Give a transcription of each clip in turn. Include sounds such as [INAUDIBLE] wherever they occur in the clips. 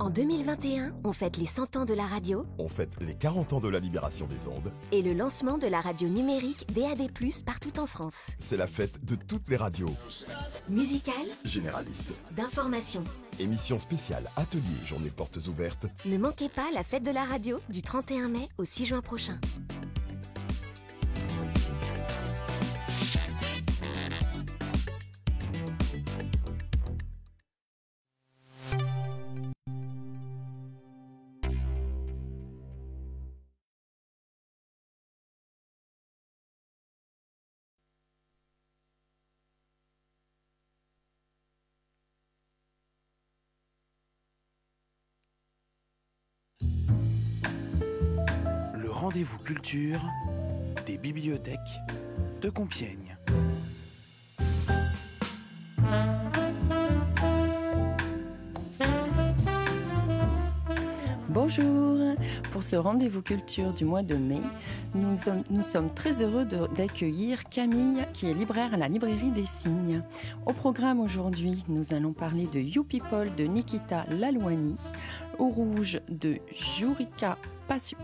En 2021, on fête les 100 ans de la radio. On fête les 40 ans de la libération des ondes. Et le lancement de la radio numérique DAB+, partout en France. C'est la fête de toutes les radios. Musicales. Généralistes. D'information. Émissions spéciales, ateliers, journées portes ouvertes. Ne manquez pas la fête de la radio du 31 mai au 6 juin prochain. rendez-vous culture des bibliothèques de Compiègne. Bonjour Pour ce rendez-vous culture du mois de mai, nous, sommes très heureux d'accueillir Camille, qui est libraire à la librairie des Signes. Au programme aujourd'hui, nous allons parler de You People de Nikita Lalouani, Au Rouge de Jurika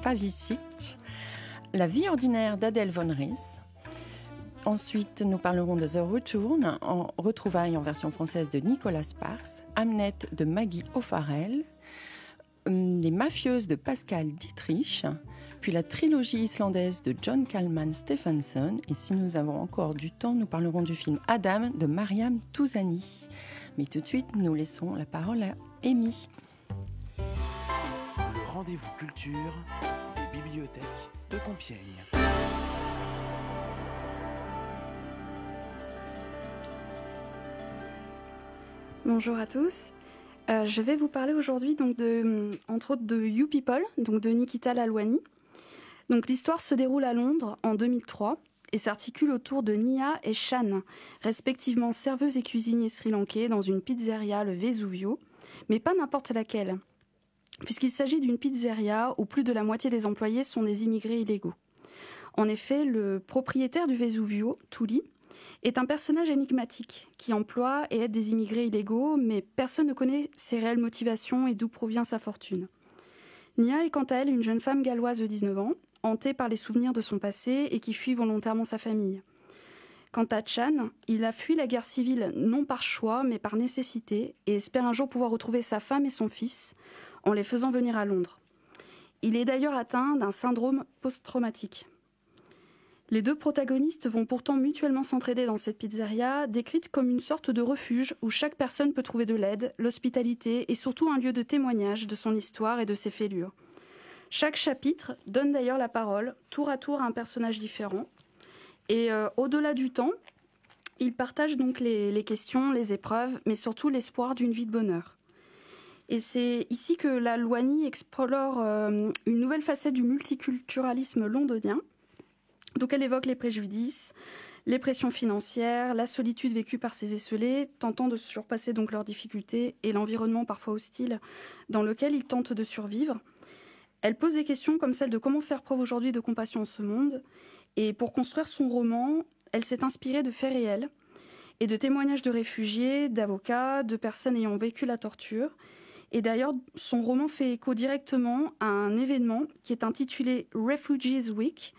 Pavicic, La vie ordinaire d'Adèle von Ries. Ensuite, nous parlerons de The Return en retrouvailles en version française de Nicolas Sparks, Amnet » de Maggie O'Farrell, euh, Les Mafieuses de Pascal Dietrich, puis la trilogie islandaise de John Kalman Stephenson. Et si nous avons encore du temps, nous parlerons du film Adam de Mariam Touzani. Mais tout de suite, nous laissons la parole à Amy rendez-vous culture des bibliothèques de Compiègne. Bonjour à tous. Euh, je vais vous parler aujourd'hui donc de, euh, entre autres de You People, donc de Nikita Lalwani. Donc l'histoire se déroule à Londres en 2003 et s'articule autour de Nia et Shan, respectivement serveuse et cuisiniers sri-lankais dans une pizzeria le Vesuvio, mais pas n'importe laquelle puisqu'il s'agit d'une pizzeria où plus de la moitié des employés sont des immigrés illégaux. En effet, le propriétaire du Vesuvio, Tully, est un personnage énigmatique qui emploie et aide des immigrés illégaux, mais personne ne connaît ses réelles motivations et d'où provient sa fortune. Nia est quant à elle une jeune femme galloise de 19 ans, hantée par les souvenirs de son passé et qui fuit volontairement sa famille. Quant à Chan, il a fui la guerre civile non par choix mais par nécessité et espère un jour pouvoir retrouver sa femme et son fils en les faisant venir à Londres. Il est d'ailleurs atteint d'un syndrome post-traumatique. Les deux protagonistes vont pourtant mutuellement s'entraider dans cette pizzeria, décrite comme une sorte de refuge où chaque personne peut trouver de l'aide, l'hospitalité et surtout un lieu de témoignage de son histoire et de ses fêlures. Chaque chapitre donne d'ailleurs la parole, tour à tour, à un personnage différent. Et euh, au-delà du temps, ils partagent donc les questions, les épreuves, mais surtout l'espoir d'une vie de bonheur. Et c'est ici que la Loigny explore euh, une nouvelle facette du multiculturalisme londonien. Donc elle évoque les préjudices, les pressions financières, la solitude vécue par ces esselés, tentant de surpasser donc leurs difficultés et l'environnement parfois hostile dans lequel ils tentent de survivre. Elle pose des questions comme celle de comment faire preuve aujourd'hui de compassion en ce monde. Et pour construire son roman, elle s'est inspirée de faits réels et de témoignages de réfugiés, d'avocats, de personnes ayant vécu la torture et d'ailleurs, son roman fait écho directement à un événement qui est intitulé Refugees Week,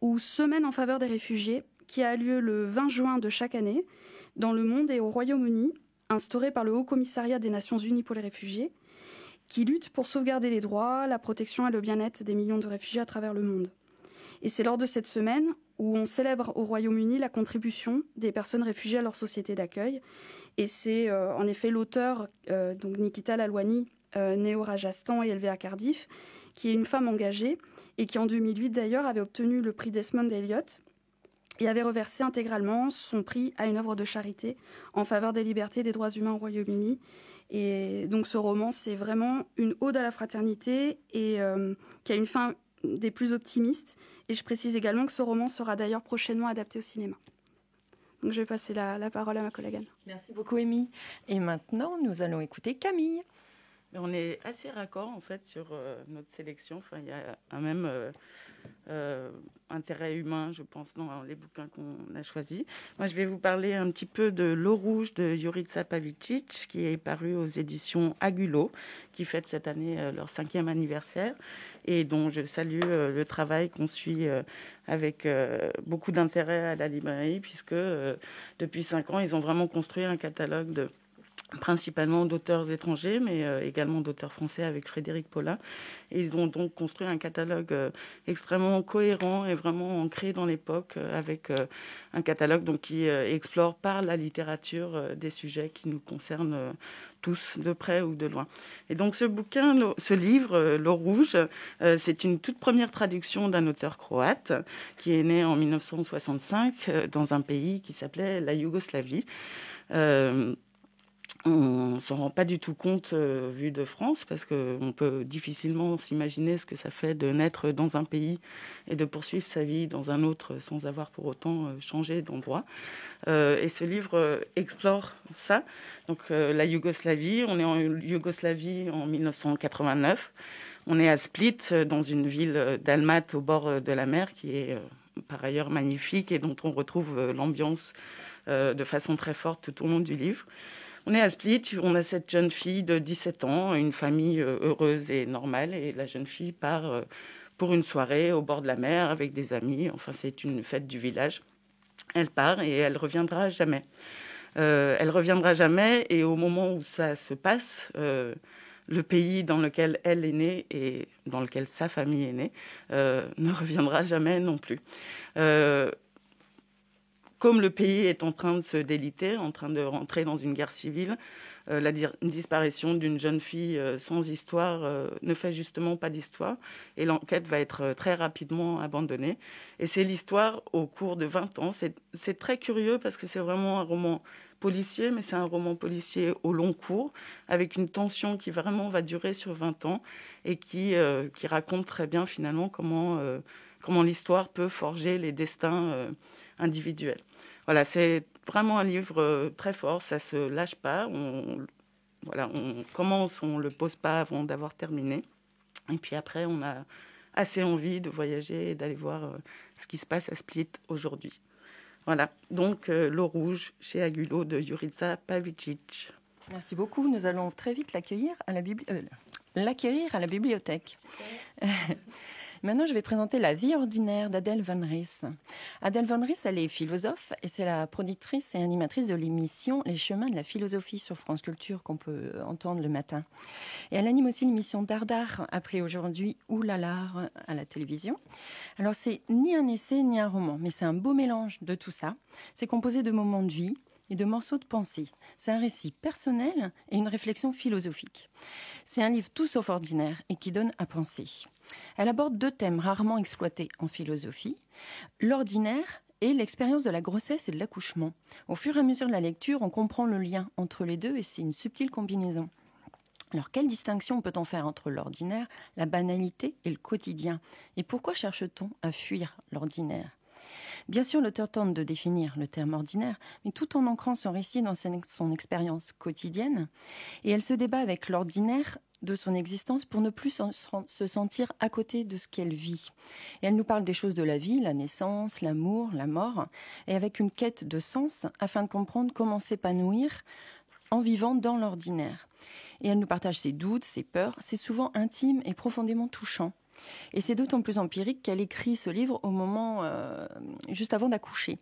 ou Semaine en faveur des réfugiés, qui a lieu le 20 juin de chaque année dans le monde et au Royaume-Uni, instauré par le Haut Commissariat des Nations Unies pour les réfugiés, qui lutte pour sauvegarder les droits, la protection et le bien-être des millions de réfugiés à travers le monde. Et c'est lors de cette semaine où on célèbre au Royaume-Uni la contribution des personnes réfugiées à leur société d'accueil et c'est euh, en effet l'auteur, euh, Nikita Lalwani, euh, né au Rajasthan et élevée à Cardiff, qui est une femme engagée et qui en 2008 d'ailleurs avait obtenu le prix Desmond Elliott et avait reversé intégralement son prix à une œuvre de charité en faveur des libertés et des droits humains au Royaume-Uni. Et donc ce roman, c'est vraiment une ode à la fraternité et qui a une fin des plus optimistes. Et je précise également que ce roman sera d'ailleurs prochainement adapté au cinéma je vais passer la, parole à ma collègue Anne. Merci beaucoup, Amy. Et maintenant, nous allons écouter Camille on est assez raccord en fait sur euh, notre sélection. Enfin, il y a un même euh, euh, intérêt humain, je pense, dans les bouquins qu'on a choisis. Moi, je vais vous parler un petit peu de L'eau rouge de Yuri Pavicic, qui est paru aux éditions Agulo, qui fête cette année leur cinquième anniversaire et dont je salue le travail qu'on suit avec beaucoup d'intérêt à la librairie, puisque depuis cinq ans, ils ont vraiment construit un catalogue de principalement d'auteurs étrangers, mais euh, également d'auteurs français avec Frédéric Paulin. Et ils ont donc construit un catalogue euh, extrêmement cohérent et vraiment ancré dans l'époque, euh, avec un catalogue donc, qui explore par la littérature des sujets qui nous concernent tous, de près ou de loin. Et donc ce bouquin, ce livre, L'eau rouge, c'est une toute première traduction d'un auteur croate qui est né en 1965 dans un pays qui s'appelait la Yougoslavie on ne s'en rend pas du tout compte euh, vu de France, parce qu'on peut difficilement s'imaginer ce que ça fait de naître dans un pays et de poursuivre sa vie dans un autre sans avoir pour autant euh, changé d'endroit. Euh, et ce livre explore ça. Donc la Yougoslavie, on est en Yougoslavie en 1989, on est à Split, dans une ville d'Almat au bord de la mer qui est par ailleurs magnifique et dont on retrouve l'ambiance de façon très forte tout au long du livre. On est à Split, on a cette jeune fille de 17 ans, une famille euh, heureuse et normale, et la jeune fille part euh, pour une soirée au bord de la mer avec des amis. Enfin, c'est une fête du village. Elle part et elle reviendra jamais. Elle euh, elle reviendra jamais, et au moment où ça se passe, le pays dans lequel elle est née et dans lequel sa famille est née ne reviendra jamais non plus comme le pays est en train de se déliter, en train de rentrer dans une guerre civile, euh, la disparition d'une jeune fille euh, sans histoire euh, ne fait justement pas d'histoire et l'enquête va être très rapidement abandonnée. Et c'est l'histoire au cours de 20 ans. C'est très curieux parce que c'est vraiment un roman policier, mais c'est un roman policier au long cours, avec une tension qui vraiment va durer sur 20 ans et qui, qui raconte très bien finalement comment, comment l'histoire peut forger les destins individuels. Voilà, c'est vraiment un livre euh, très fort, ça se lâche pas. On, voilà, on commence, on le pose pas avant d'avoir terminé. Et puis après, on a assez envie de voyager et d'aller voir euh, ce qui se passe à Split aujourd'hui. Voilà, donc euh, L'eau rouge chez Agulo de Jurica Pavicic. Merci beaucoup. Nous allons très vite l'accueillir à la l'acquérir à la bibliothèque. [LAUGHS] Maintenant, je vais présenter La vie ordinaire d'Adèle Van Ries. Adèle Van Ries, elle est philosophe et c'est la productrice et animatrice de l'émission Les chemins de la philosophie sur France Culture qu'on peut entendre le matin. Et elle anime aussi l'émission Dardar, après aujourd'hui Oulalard à la télévision. Alors, c'est ni un essai ni un roman, mais c'est un beau mélange de tout ça. C'est composé de moments de vie, et de morceaux de pensée. C'est un récit personnel et une réflexion philosophique. C'est un livre tout sauf ordinaire et qui donne à penser. Elle aborde deux thèmes rarement exploités en philosophie, l'ordinaire et l'expérience de la grossesse et de l'accouchement. Au fur et à mesure de la lecture, on comprend le lien entre les deux et c'est une subtile combinaison. Alors, quelle distinction peut-on faire entre l'ordinaire, la banalité et le quotidien Et pourquoi cherche-t-on à fuir l'ordinaire Bien sûr, l'auteur tente de définir le terme ordinaire, mais tout en ancrant son récit dans son expérience quotidienne, et elle se débat avec l'ordinaire de son existence pour ne plus se sentir à côté de ce qu'elle vit. Et elle nous parle des choses de la vie, la naissance, l'amour, la mort, et avec une quête de sens afin de comprendre comment s'épanouir en vivant dans l'ordinaire. Et elle nous partage ses doutes, ses peurs, c'est souvent intime et profondément touchant. Et c'est d'autant plus empirique qu'elle écrit ce livre au moment, euh, juste avant d'accoucher.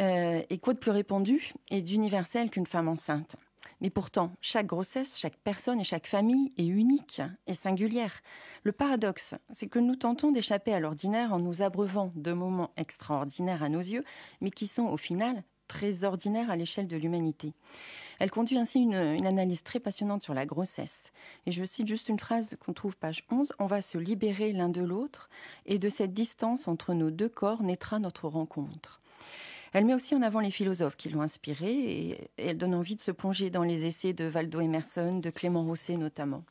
Euh, et quoi de plus répandu et d'universel qu'une femme enceinte mais pourtant, chaque grossesse, chaque personne et chaque famille est unique et singulière. Le paradoxe, c'est que nous tentons d'échapper à l'ordinaire en nous abreuvant de moments extraordinaires à nos yeux, mais qui sont au final très ordinaire à l'échelle de l'humanité. Elle conduit ainsi une, analyse très passionnante sur la grossesse. Et je cite juste une phrase qu'on trouve page 11. On va se libérer l'un de l'autre et de cette distance entre nos deux corps naîtra notre rencontre. Elle met aussi en avant les philosophes qui l'ont inspirée et elle donne envie de se plonger dans les essais de Valdo Emerson, de Clément Rosset notamment.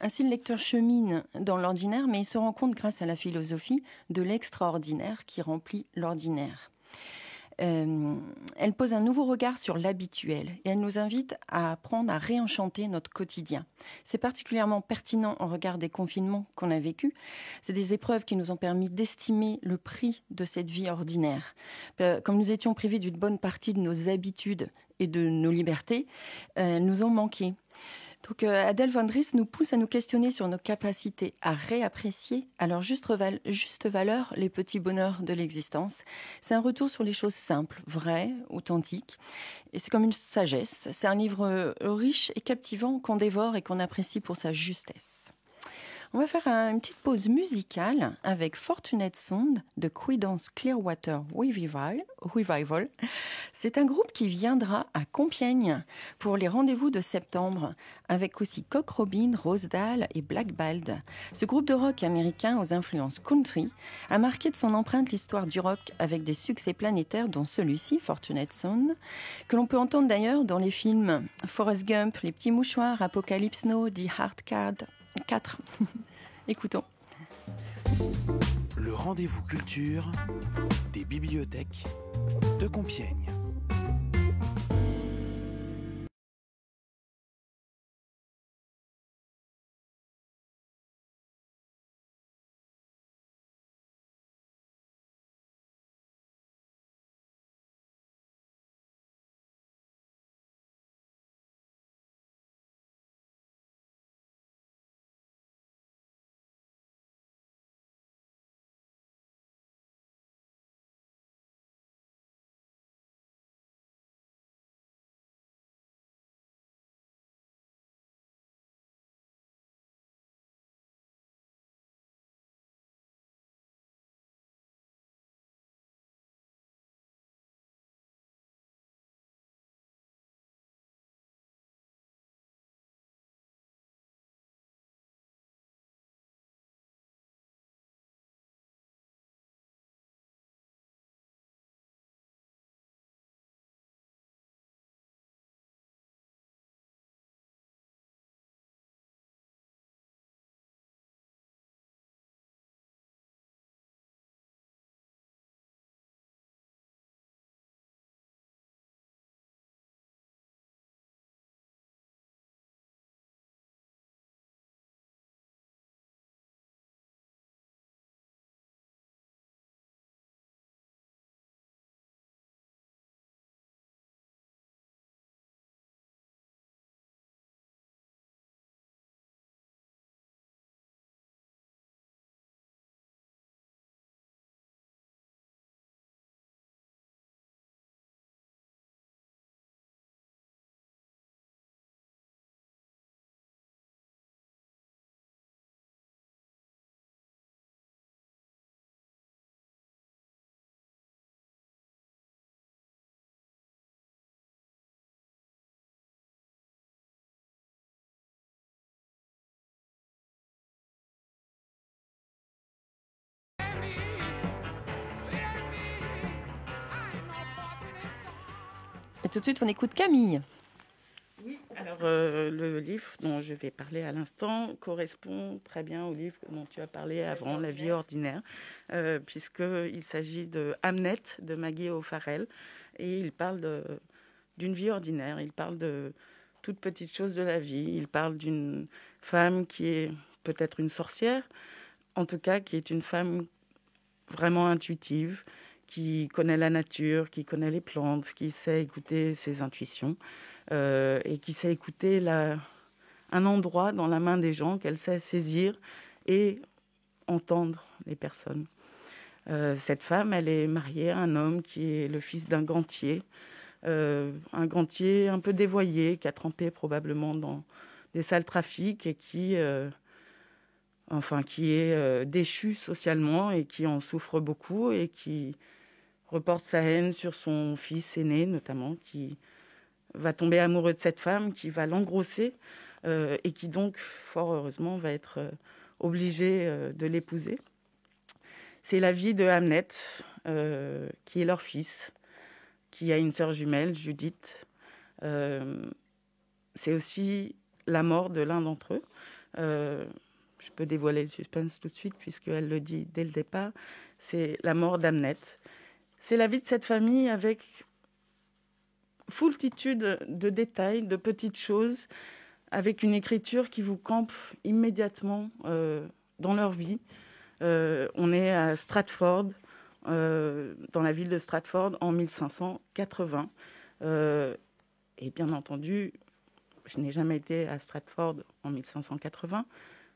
Ainsi, le lecteur chemine dans l'ordinaire, mais il se rend compte grâce à la philosophie de l'extraordinaire qui remplit l'ordinaire. Euh, elle pose un nouveau regard sur l'habituel et elle nous invite à apprendre à réenchanter notre quotidien. C'est particulièrement pertinent en regard des confinements qu'on a vécus. C'est des épreuves qui nous ont permis d'estimer le prix de cette vie ordinaire. Euh, comme nous étions privés d'une bonne partie de nos habitudes et de nos libertés, euh, elles nous ont manqué. Donc euh, Adèle Vendris nous pousse à nous questionner sur nos capacités à réapprécier à leur juste valeur les petits bonheurs de l'existence. C'est un retour sur les choses simples, vraies, authentiques. Et c'est comme une sagesse. C'est un livre euh, riche et captivant qu'on dévore et qu'on apprécie pour sa justesse. On va faire une petite pause musicale avec Fortunate Sound de Quidance Clearwater Revival. C'est un groupe qui viendra à Compiègne pour les rendez-vous de septembre avec aussi Cock Robin, Rosedale et Black Bald. Ce groupe de rock américain aux influences country a marqué de son empreinte l'histoire du rock avec des succès planétaires dont celui-ci, Fortunate Sound, que l'on peut entendre d'ailleurs dans les films Forrest Gump, Les Petits Mouchoirs, Apocalypse Now, The Hard Card, 4. [LAUGHS] Écoutons. Le rendez-vous culture des bibliothèques de Compiègne. tout de suite, on écoute Camille. Oui, alors euh, le livre dont je vais parler à l'instant correspond très bien au livre dont tu as parlé avant, La vie ordinaire, euh, puisqu'il s'agit de Hamnet de Maggie O'Farrell et il parle d'une vie ordinaire, il parle de toutes petites choses de la vie, il parle d'une femme qui est peut-être une sorcière, en tout cas qui est une femme vraiment intuitive, qui connaît la nature, qui connaît les plantes, qui sait écouter ses intuitions euh, et qui sait écouter la, un endroit dans la main des gens qu'elle sait saisir et entendre les personnes. Euh, cette femme, elle est mariée à un homme qui est le fils d'un gantier, euh, un gantier un peu dévoyé, qui a trempé probablement dans des sales trafics et qui, enfin, qui est déchu socialement et qui en souffre beaucoup et qui, reporte sa haine sur son fils aîné, notamment, qui va tomber amoureux de cette femme, qui va l'engrosser euh, et qui donc, fort heureusement, va être euh, obligé euh, de l'épouser. C'est la vie de Hamnet, qui est leur fils, qui a une sœur jumelle, Judith. c'est aussi la mort de l'un d'entre eux. je peux dévoiler le suspense tout de suite, puisqu'elle le dit dès le départ. C'est la mort d'Hamnet. C'est la vie de cette famille avec foultitude de détails, de petites choses, avec une écriture qui vous campe immédiatement euh, dans leur vie. Euh, on est à Stratford, euh, dans la ville de Stratford, en 1580. et bien entendu, je n'ai jamais été à Stratford en 1580,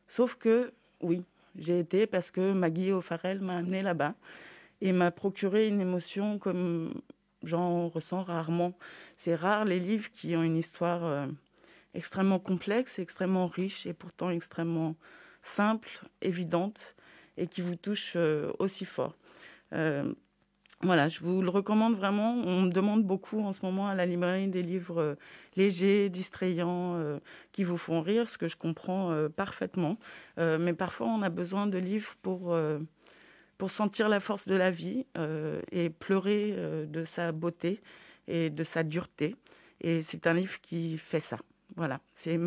sauf que oui, j'ai été parce que Maggie O'Farrell m'a amené là-bas et m'a procuré une émotion comme j'en ressens rarement. C'est rare les livres qui ont une histoire euh, extrêmement complexe, extrêmement riche et pourtant extrêmement simple, évidente et qui vous touche euh, aussi fort. Euh, voilà, je vous le recommande vraiment. On me demande beaucoup en ce moment à la librairie des livres légers, distrayants, qui vous font rire, ce que je comprends parfaitement. mais parfois, on a besoin de livres pour pour sentir la force de la vie euh, et pleurer euh, de sa beauté et de sa dureté. Et c'est un livre qui fait ça. Voilà, c'est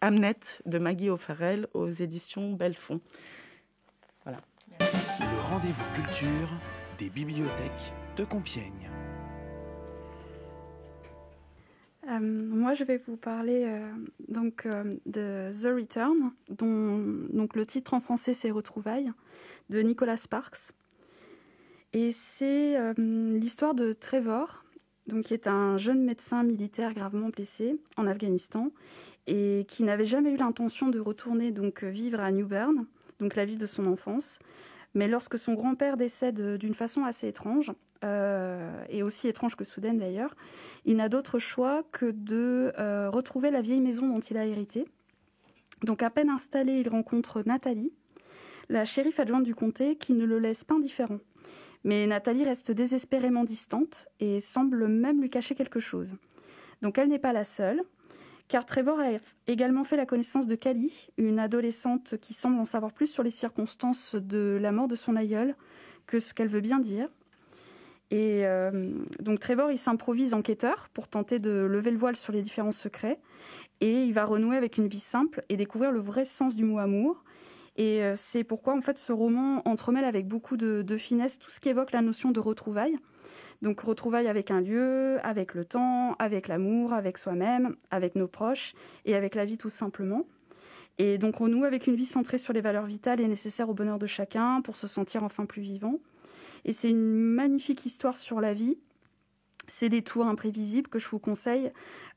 Amnette de Maggie O'Farrell aux éditions Bellefond. Voilà. Le rendez-vous culture des bibliothèques de Compiègne. Euh, moi, je vais vous parler donc de The Return, dont donc le titre en français c'est Retrouvailles de Nicolas Sparks. Et c'est euh, l'histoire de Trevor, donc, qui est un jeune médecin militaire gravement blessé en Afghanistan et qui n'avait jamais eu l'intention de retourner donc vivre à New Bern, donc la ville de son enfance. Mais lorsque son grand-père décède euh, d'une façon assez étrange, euh, et aussi étrange que soudaine d'ailleurs, il n'a d'autre choix que de retrouver la vieille maison dont il a hérité. Donc à peine installé, il rencontre Nathalie, la shérif adjointe du comté qui ne le laisse pas indifférent. Mais Nathalie reste désespérément distante et semble même lui cacher quelque chose. Donc elle n'est pas la seule, car Trevor a également fait la connaissance de Cali, une adolescente qui semble en savoir plus sur les circonstances de la mort de son aïeul que ce qu'elle veut bien dire. Et euh, donc Trevor, il s'improvise enquêteur pour tenter de lever le voile sur les différents secrets, et il va renouer avec une vie simple et découvrir le vrai sens du mot amour, et euh, c'est pourquoi, en fait, ce roman entremêle avec beaucoup de, finesse tout ce qui évoque la notion de retrouvailles. Donc retrouvailles avec un lieu, avec le temps, avec l'amour, avec soi-même, avec nos proches et avec la vie tout simplement. Et donc on avec une vie centrée sur les valeurs vitales et nécessaires au bonheur de chacun pour se sentir enfin plus vivant. Et c'est une magnifique histoire sur la vie, c'est des tours imprévisibles que je vous conseille.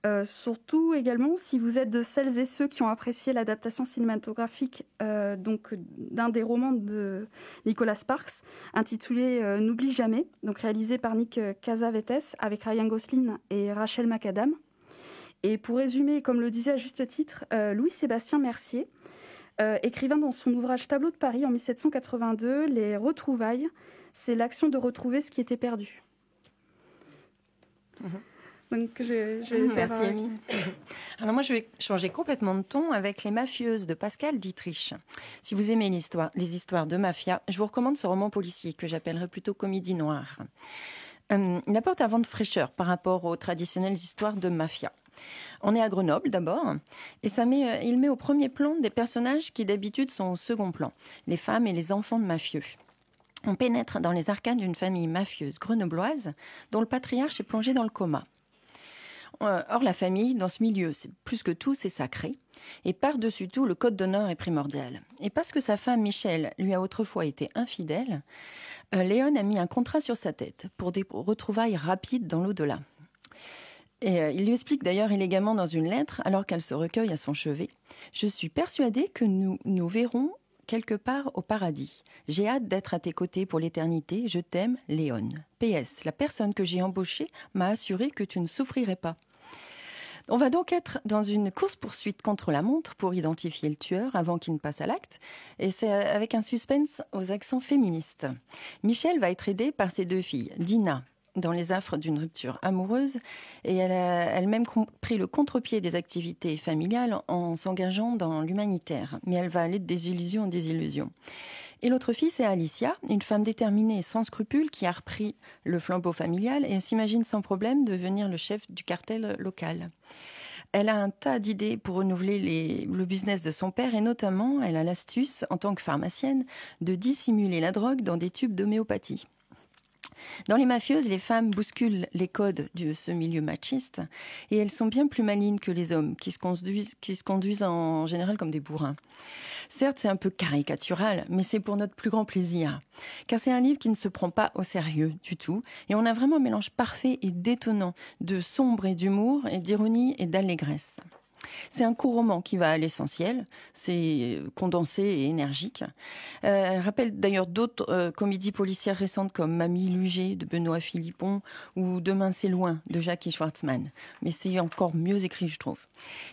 Euh, surtout également, si vous êtes de celles et ceux qui ont apprécié l'adaptation cinématographique euh, d'un des romans de Nicolas Sparks, intitulé euh, N'oublie jamais, donc réalisé par Nick Casavetes avec Ryan Gosling et Rachel McAdam. Et pour résumer, comme le disait à juste titre Louis-Sébastien Mercier, écrivain dans son ouvrage Tableau de Paris en 1782, Les Retrouvailles, c'est l'action de retrouver ce qui était perdu. Mhm. Donc je, mhm. euh, Alors moi je vais changer complètement de ton avec Les Mafieuses de Pascal Dietrich. Si vous aimez les histoires de mafia, je vous recommande ce roman policier que j'appellerais plutôt comédie noire. Hum, il apporte un vent de fraîcheur par rapport aux traditionnelles histoires de mafia. On est à Grenoble d'abord, et ça euh, il met au premier plan des personnages qui d'habitude sont au second plan, les femmes et les enfants de mafieux on pénètre dans les arcanes d'une famille mafieuse grenobloise dont le patriarche est plongé dans le coma. Euh, or, la famille, dans ce milieu, c'est plus que tout, c'est sacré. Et par-dessus tout, le code d'honneur est primordial. Et parce que sa femme, Michel, lui a autrefois été infidèle, euh, Léon a mis un contrat sur sa tête pour des retrouvailles rapides dans l'au-delà. Et euh, il lui explique d'ailleurs élégamment dans une lettre, alors qu'elle se recueille à son chevet, Je suis persuadée que nous nous verrons quelque part au paradis. J'ai hâte d'être à tes côtés pour l'éternité. Je t'aime, Léon. PS, la personne que j'ai embauchée m'a assuré que tu ne souffrirais pas. On va donc être dans une course-poursuite contre la montre pour identifier le tueur avant qu'il ne passe à l'acte, et c'est avec un suspense aux accents féministes. Michel va être aidé par ses deux filles, Dina, dans les affres d'une rupture amoureuse et elle a elle-même pris le contre-pied des activités familiales en s'engageant dans l'humanitaire. Mais elle va aller de désillusion en désillusion. Et l'autre fille, c'est Alicia, une femme déterminée et sans scrupules qui a repris le flambeau familial et s'imagine sans problème devenir le chef du cartel local. Elle a un tas d'idées pour renouveler le business de son père et notamment, elle a l'astuce, en tant que pharmacienne, de dissimuler la drogue dans des tubes d'homéopathie. Dans Les Mafieuses, les femmes bousculent les codes de ce milieu machiste et elles sont bien plus malines que les hommes qui se conduisent, en général comme des bourrins. Certes, c'est un peu caricatural, mais c'est pour notre plus grand plaisir. Car c'est un livre qui ne se prend pas au sérieux du tout et on a vraiment un mélange parfait et détonnant de sombre et d'humour et d'ironie et d'allégresse. C'est un court roman qui va à l'essentiel, c'est euh, condensé et énergique. Euh, elle rappelle d'ailleurs d'autres euh, comédies policières récentes comme Mamie Luger de Benoît Philippon ou Demain c'est loin de Jackie Schwartzman. Mais c'est encore mieux écrit, je trouve.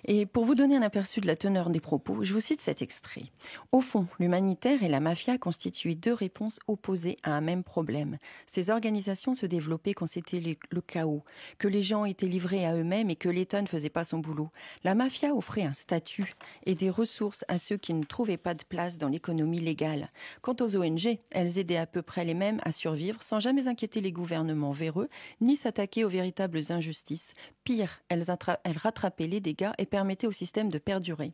Et pour vous donner un aperçu de la teneur des propos, je vous cite cet extrait. Au fond, l'humanitaire et la mafia constituaient deux réponses opposées à un même problème. Ces organisations se développaient quand c'était le chaos, que les gens étaient livrés à eux-mêmes et que l'État ne faisait pas son boulot mafia offrait un statut et des ressources à ceux qui ne trouvaient pas de place dans l'économie légale. Quant aux ONG, elles aidaient à peu près les mêmes à survivre sans jamais inquiéter les gouvernements véreux ni s'attaquer aux véritables injustices. Pire, elles, elles rattrapaient les dégâts et permettaient au système de perdurer.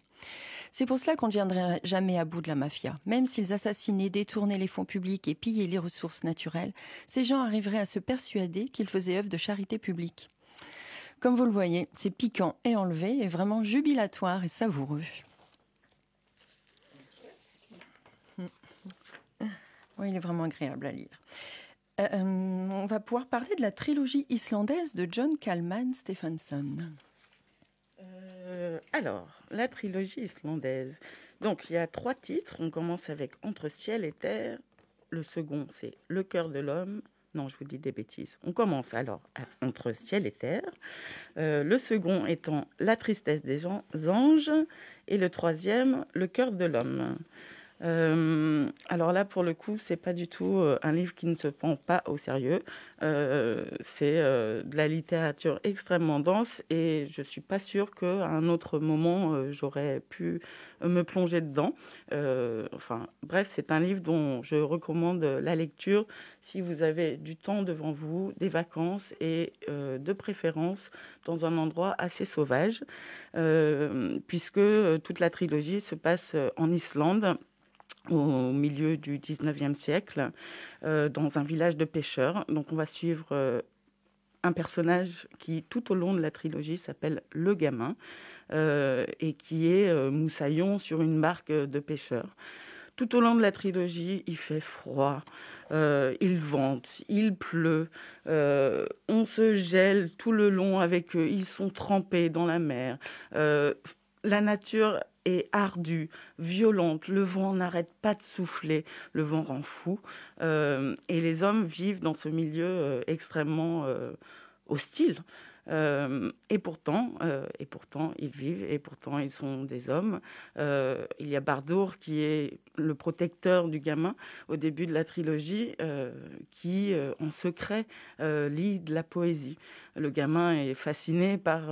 C'est pour cela qu'on ne viendrait jamais à bout de la mafia. Même s'ils assassinaient, détournaient les fonds publics et pillaient les ressources naturelles, ces gens arriveraient à se persuader qu'ils faisaient œuvre de charité publique. Comme vous le voyez, c'est piquant et enlevé et vraiment jubilatoire et savoureux. [LAUGHS] Oui, il est vraiment agréable à lire. Euh, euh, on va pouvoir parler de la trilogie islandaise de John Kalman Stephenson. Euh, alors, la trilogie islandaise. Donc, il y a trois titres. On commence avec Entre ciel et terre. Le second, c'est Le cœur de l'homme. Non, je vous dis des bêtises. On commence alors entre ciel et terre. Euh, le second étant la tristesse des gens, anges. Et le troisième, le cœur de l'homme. Euh, alors là, pour le coup, c'est pas du tout euh, un livre qui ne se prend pas au sérieux. Euh, c'est de la littérature extrêmement dense et je suis pas sûre qu'à un autre moment j'aurais pu me plonger dedans. enfin, bref, c'est un livre dont je recommande la lecture si vous avez du temps devant vous, des vacances et de préférence dans un endroit assez sauvage, puisque toute la trilogie se passe en Islande au milieu du 19e siècle, euh, dans un village de pêcheurs. Donc on va suivre euh, un personnage qui, tout au long de la trilogie, s'appelle Le Gamin, euh, et qui est moussaillon sur une barque de pêcheurs. Tout au long de la trilogie, il fait froid, il vente, il pleut, on se gèle tout le long avec eux, ils sont trempés dans la mer. la nature est ardue, violente. Le vent n'arrête pas de souffler, le vent rend fou. Euh, et les hommes vivent dans ce milieu euh, extrêmement euh, hostile. et pourtant, et pourtant, ils vivent, et pourtant, ils sont des hommes. il y a Bardour qui est le protecteur du gamin au début de la trilogie, qui, en secret, lit de la poésie. Le gamin est fasciné par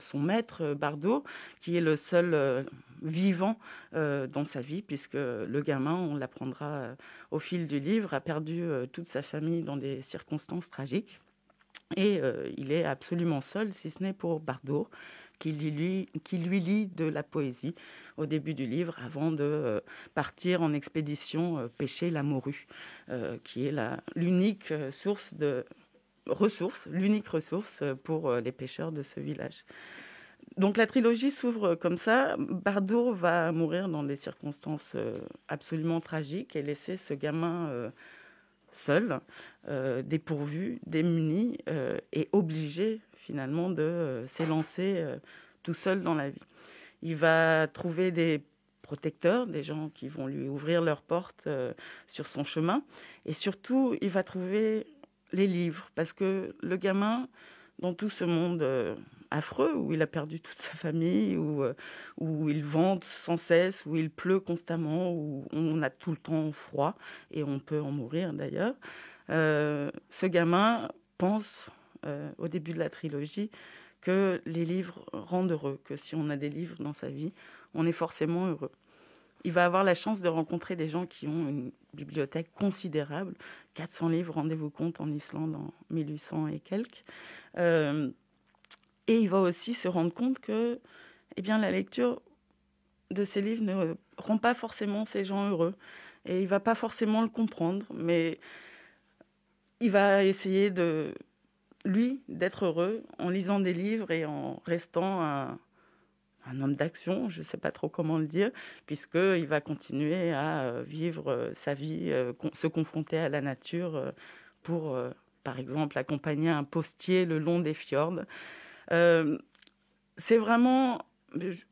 son maître, euh, Bardot, qui est le seul euh, vivant euh, dans sa vie, puisque le gamin, on l'apprendra au fil du livre, a perdu toute sa famille dans des circonstances tragiques. Et il est absolument seul, si ce n'est pour Bardot, qui lui, qui lui, lit de la poésie au début du livre, avant de partir en expédition pêcher la morue, qui est l'unique source de ressource, l'unique ressource euh, pour euh, les pêcheurs de ce village. Donc la trilogie s'ouvre comme ça. Bardour va mourir dans des circonstances euh, absolument tragiques et laisser ce gamin seul, dépourvu, démuni et obligé finalement de s'élancer tout seul dans la vie. Il va trouver des protecteurs, des gens qui vont lui ouvrir leurs portes sur son chemin et surtout il va trouver les livres, parce que le gamin, dans tout ce monde euh, affreux, où il a perdu toute sa famille, où, euh, il vente sans cesse, où il pleut constamment, où on a tout le temps froid, et on peut en mourir d'ailleurs, euh, ce gamin pense, au début de la trilogie, que les livres rendent heureux, que si on a des livres dans sa vie, on est forcément heureux il va avoir la chance de rencontrer des gens qui ont une bibliothèque considérable. 400 livres, rendez-vous compte, en Islande en 1800 et quelques. Euh, et il va aussi se rendre compte que eh bien, la lecture de ces livres ne rend pas forcément ces gens heureux. Et il va pas forcément le comprendre, mais il va essayer de lui d'être heureux en lisant des livres et en restant un un homme d'action, je ne sais pas trop comment le dire, puisqu'il va continuer à euh, vivre euh, sa vie, euh, se confronter à la nature pour, par exemple, accompagner un postier le long des fjords. c'est vraiment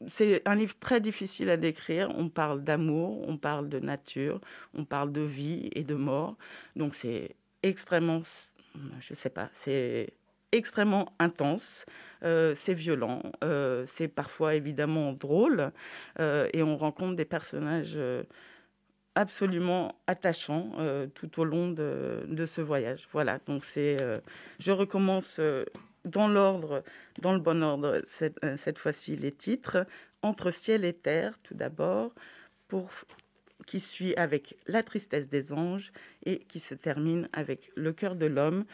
c'est un livre très difficile à décrire. On parle d'amour, on parle de nature, on parle de vie et de mort. Donc c'est extrêmement, je sais pas, c'est extrêmement intense. Euh, c'est violent, euh, c'est parfois évidemment drôle, euh, et on rencontre des personnages absolument attachants tout au long de, de, ce voyage. Voilà, donc c'est, je recommence dans l'ordre, dans le bon ordre cette, cette fois-ci les titres. Entre ciel et terre, tout d'abord, pour qui suit avec La tristesse des anges et qui se termine avec Le cœur de l'homme.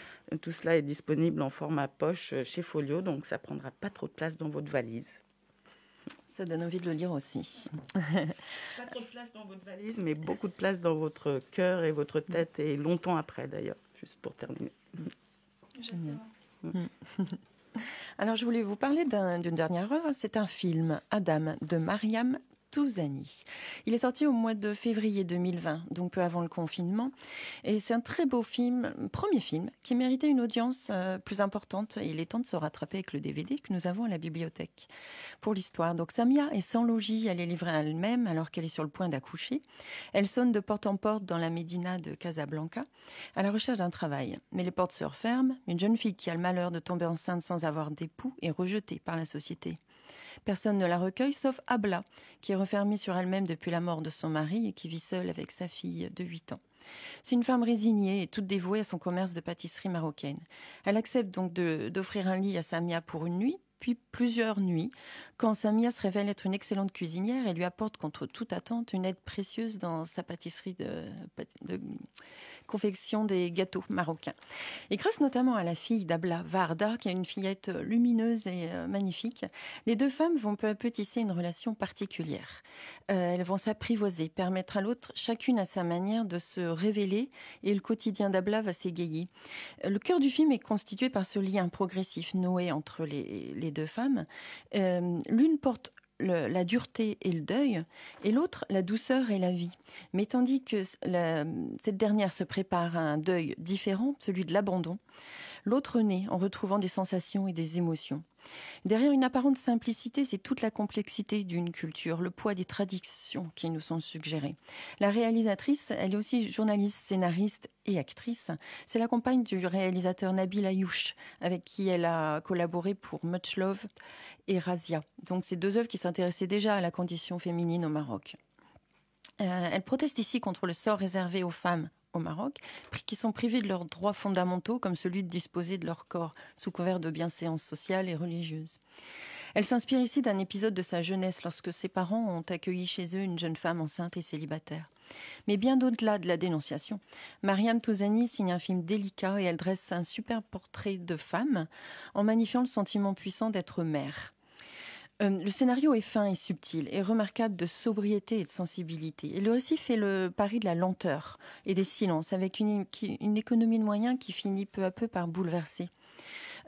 Tout cela est disponible en format poche euh, chez Folio, donc ça prendra pas trop de place dans votre valise. Ça donne envie de le lire aussi. [LAUGHS] pas trop de place dans votre valise, mais beaucoup de place dans votre cœur et votre tête, et longtemps après d'ailleurs, juste pour terminer. Génial. Hmm. [LAUGHS] Alors, je voulais vous parler d'une dernière œuvre. C'est un film, Adam, de Mariam Touzani. Il est sorti au mois de février 2020, donc peu avant le confinement. Et c'est un très beau film, premier film, qui méritait une audience euh, plus importante. Il est temps de se rattraper avec le DVD que nous avons à la bibliothèque. Pour l'histoire, donc Samia est sans logis, elle est livrée à elle-même alors qu'elle est sur le point d'accoucher. Elle sonne de porte en porte dans la médina de Casablanca à la recherche d'un travail. Mais les portes se referment. Une jeune fille qui a le malheur de tomber enceinte sans avoir d'époux est rejetée par la société. Personne ne la recueille sauf Abla, qui est refermée sur elle-même depuis la mort de son mari et qui vit seule avec sa fille de 8 ans. C'est une femme résignée et toute dévouée à son commerce de pâtisserie marocaine. Elle accepte donc d'offrir un lit à Samia pour une nuit, puis plusieurs nuits, quand Samia se révèle être une excellente cuisinière et lui apporte contre toute attente une aide précieuse dans sa pâtisserie de confection des gâteaux marocains. Et grâce notamment à la fille d'Abla Varda, qui est une fillette lumineuse et euh, magnifique, les deux femmes vont peu à peu tisser une relation particulière. Euh, elles vont s'apprivoiser, permettre à l'autre, chacune à sa manière, de se révéler et le quotidien d'Abla va s'égayer. Euh, le cœur du film est constitué par ce lien progressif noué entre les, deux femmes. L'une porte la dureté et le deuil, et l'autre la douceur et la vie. Mais tandis que cette dernière se prépare à un deuil différent, celui de l'abandon, l'autre naît en retrouvant des sensations et des émotions. Derrière une apparente simplicité, c'est toute la complexité d'une culture, le poids des traditions qui nous sont suggérées. La réalisatrice, elle est aussi journaliste, scénariste et actrice. C'est la compagne du réalisateur Nabil Ayouch, avec qui elle a collaboré pour Much Love et Razia. Donc ces deux œuvres qui s'intéressaient déjà à la condition féminine au Maroc. Euh, elle proteste ici contre le sort réservé aux femmes au Maroc, qui sont privés de leurs droits fondamentaux, comme celui de disposer de leur corps, sous couvert de bienséances sociales et religieuses. Elle s'inspire ici d'un épisode de sa jeunesse, lorsque ses parents ont accueilli chez eux une jeune femme enceinte et célibataire. Mais bien au delà de la dénonciation, Mariam Touzani signe un film délicat et elle dresse un superbe portrait de femme, en magnifiant le sentiment puissant d'être mère. Euh, le scénario est fin et subtil et remarquable de sobriété et de sensibilité. Et le récit fait le pari de la lenteur et des silences, avec une économie de moyens qui finit peu à peu par bouleverser.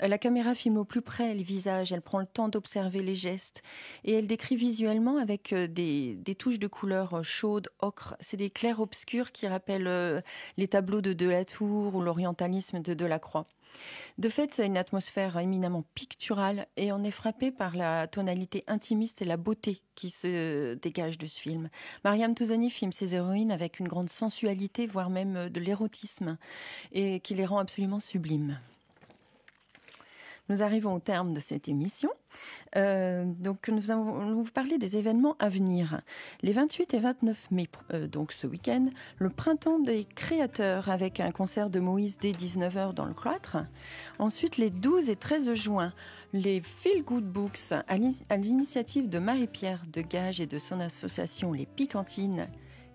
Euh, la caméra filme au plus près les visages, elle prend le temps d'observer les gestes et elle décrit visuellement avec euh, des, touches de couleurs euh, chaudes, ocre. C'est des clairs-obscurs qui rappellent les tableaux de Delatour ou l'orientalisme de Delacroix. De fait, c'est une atmosphère éminemment picturale et on est frappé par la tonalité intimiste et la beauté qui se dégage de ce film. Mariam Touzani filme ses héroïnes avec une grande sensualité, voire même de l'érotisme, et qui les rend absolument sublimes. Nous arrivons au terme de cette émission. Euh, donc nous allons vous parler des événements à venir. Les 28 et 29 mai, euh, donc ce week-end, le printemps des créateurs avec un concert de Moïse dès 19h dans le cloître. Ensuite, les 12 et 13 juin, les Feel Good Books à l'initiative de Marie-Pierre de Gage et de son association Les Picantines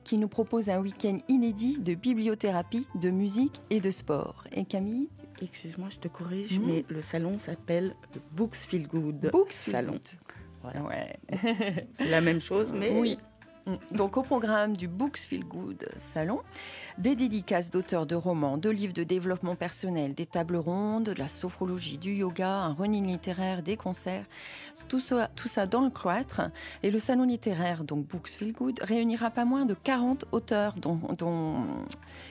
qui nous propose un week-end inédit de bibliothérapie, de musique et de sport. Et Camille, Excuse-moi, je te corrige, hmm? mais le salon s'appelle Books Feel Good. Books Feel Good. Ouais. [LAUGHS] C'est la même chose, mais oui. Donc au programme du Books Feel Good Salon, des dédicaces d'auteurs de romans, de livres de développement personnel, des tables rondes, de la sophrologie, du yoga, un running littéraire, des concerts, tout ça, dans le cloître. Et le salon littéraire, donc Books Feel Good, réunira pas moins de 40 auteurs, dont,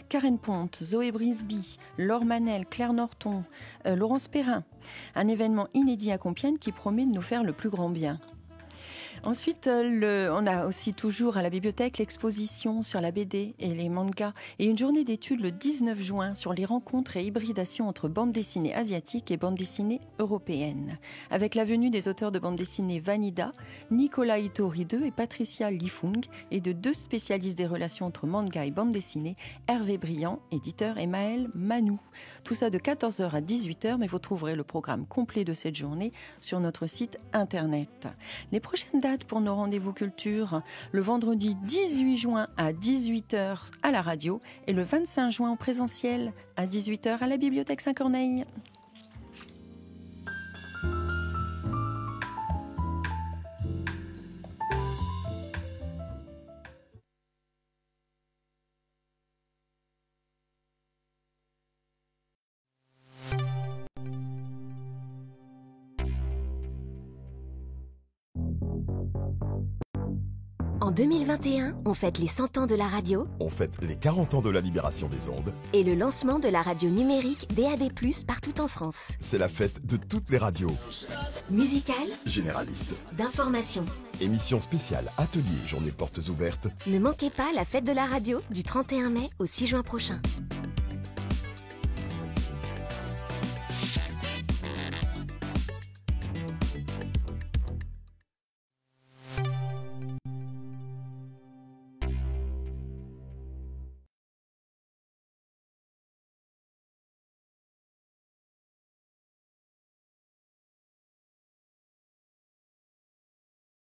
Karen Ponte, Zoé Brisby, Laure Manel, Claire Norton, euh, Laurence Perrin. Un événement inédit à Compiègne qui promet de nous faire le plus grand bien. Ensuite, euh, le, on a aussi toujours à la bibliothèque l'exposition sur la BD et les mangas et une journée d'études le 19 juin sur les rencontres et hybridations entre bande dessinée asiatique et bande dessinée européenne. Avec la venue des auteurs de bande dessinée Vanida, Nicolas Itori II et Patricia Lifung et de deux spécialistes des relations entre manga et bande dessinée, Hervé Briand, éditeur, et Maël Manou. Tout ça de 14h à 18h, mais vous trouverez le programme complet de cette journée sur notre site internet. Les prochaines pour nos rendez-vous culture. Le vendredi 18 juin à 18h à la radio et le 25 juin en présentiel à 18h à la Bibliothèque Saint-Corneille. En 2021, on fête les 100 ans de la radio. On fête les 40 ans de la libération des ondes. Et le lancement de la radio numérique DAB+, partout en France. C'est la fête de toutes les radios. Musicales. Généralistes. D'information. Émissions spéciales, ateliers, journée portes ouvertes. Ne manquez pas la fête de la radio du 31 mai au 6 juin prochain.